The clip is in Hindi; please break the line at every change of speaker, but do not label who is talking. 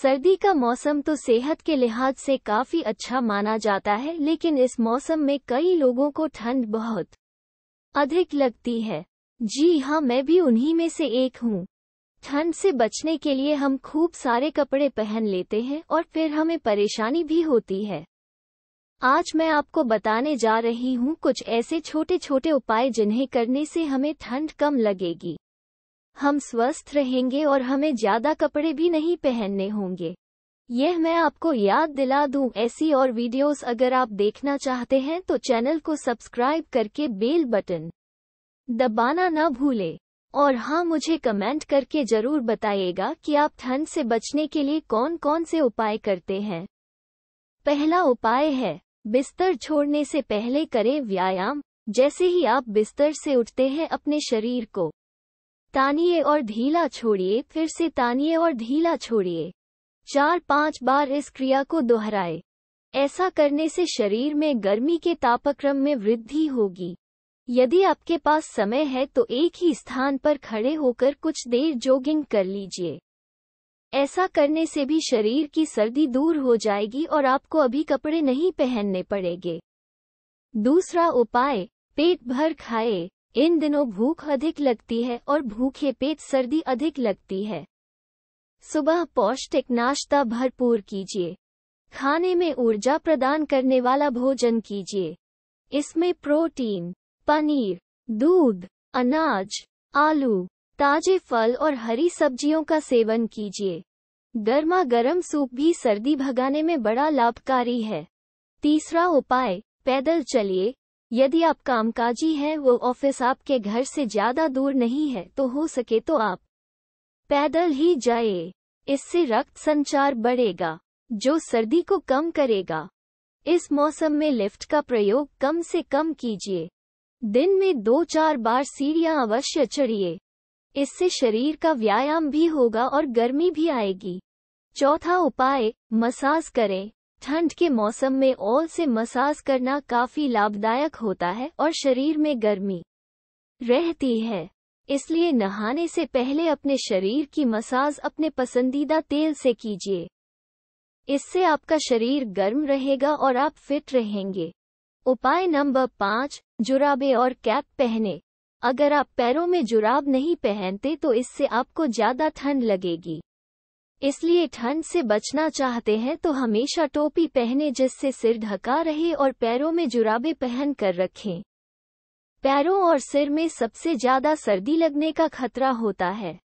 सर्दी का मौसम तो सेहत के लिहाज से काफी अच्छा माना जाता है लेकिन इस मौसम में कई लोगों को ठंड बहुत अधिक लगती है जी हाँ मैं भी उन्हीं में से एक हूँ ठंड से बचने के लिए हम खूब सारे कपड़े पहन लेते हैं और फिर हमें परेशानी भी होती है आज मैं आपको बताने जा रही हूँ कुछ ऐसे छोटे छोटे उपाय जिन्हें करने से हमें ठंड कम लगेगी हम स्वस्थ रहेंगे और हमें ज्यादा कपड़े भी नहीं पहनने होंगे यह मैं आपको याद दिला दूं ऐसी और वीडियोस अगर आप देखना चाहते हैं तो चैनल को सब्सक्राइब करके बेल बटन दबाना न भूले और हाँ मुझे कमेंट करके जरूर बताइएगा कि आप ठंड से बचने के लिए कौन कौन से उपाय करते हैं पहला उपाय है बिस्तर छोड़ने से पहले करें व्यायाम जैसे ही आप बिस्तर से उठते हैं अपने शरीर को तानिए और ढीला छोड़िए फिर से तानिए और ढीला छोड़िए चार पांच बार इस क्रिया को दोहराए ऐसा करने से शरीर में गर्मी के तापक्रम में वृद्धि होगी यदि आपके पास समय है तो एक ही स्थान पर खड़े होकर कुछ देर जोगिंग कर लीजिए ऐसा करने से भी शरीर की सर्दी दूर हो जाएगी और आपको अभी कपड़े नहीं पहनने पड़ेंगे दूसरा उपाय पेट भर खाए इन दिनों भूख अधिक लगती है और भूखे पेट सर्दी अधिक लगती है सुबह पौष्टिक नाश्ता भरपूर कीजिए खाने में ऊर्जा प्रदान करने वाला भोजन कीजिए इसमें प्रोटीन पनीर दूध अनाज आलू ताजे फल और हरी सब्जियों का सेवन कीजिए गर्मा गर्म सूप भी सर्दी भगाने में बड़ा लाभकारी है तीसरा उपाय पैदल चलिए यदि आप कामकाजी हैं वो ऑफिस आपके घर से ज्यादा दूर नहीं है तो हो सके तो आप पैदल ही जाए इससे रक्त संचार बढ़ेगा जो सर्दी को कम करेगा इस मौसम में लिफ्ट का प्रयोग कम से कम कीजिए दिन में दो चार बार सीढ़ियां अवश्य चढ़िए इससे शरीर का व्यायाम भी होगा और गर्मी भी आएगी चौथा उपाय मसाज करें ठंड के मौसम में ओल से मसाज करना काफी लाभदायक होता है और शरीर में गर्मी रहती है इसलिए नहाने से पहले अपने शरीर की मसाज अपने पसंदीदा तेल से कीजिए इससे आपका शरीर गर्म रहेगा और आप फिट रहेंगे उपाय नंबर पाँच जुराबे और कैप पहने अगर आप पैरों में जुराब नहीं पहनते तो इससे आपको ज्यादा ठंड लगेगी इसलिए ठंड से बचना चाहते हैं तो हमेशा टोपी पहने जिससे सिर ढका रहे और पैरों में जुराबे पहन कर रखें पैरों और सिर में सबसे ज्यादा सर्दी लगने का खतरा होता है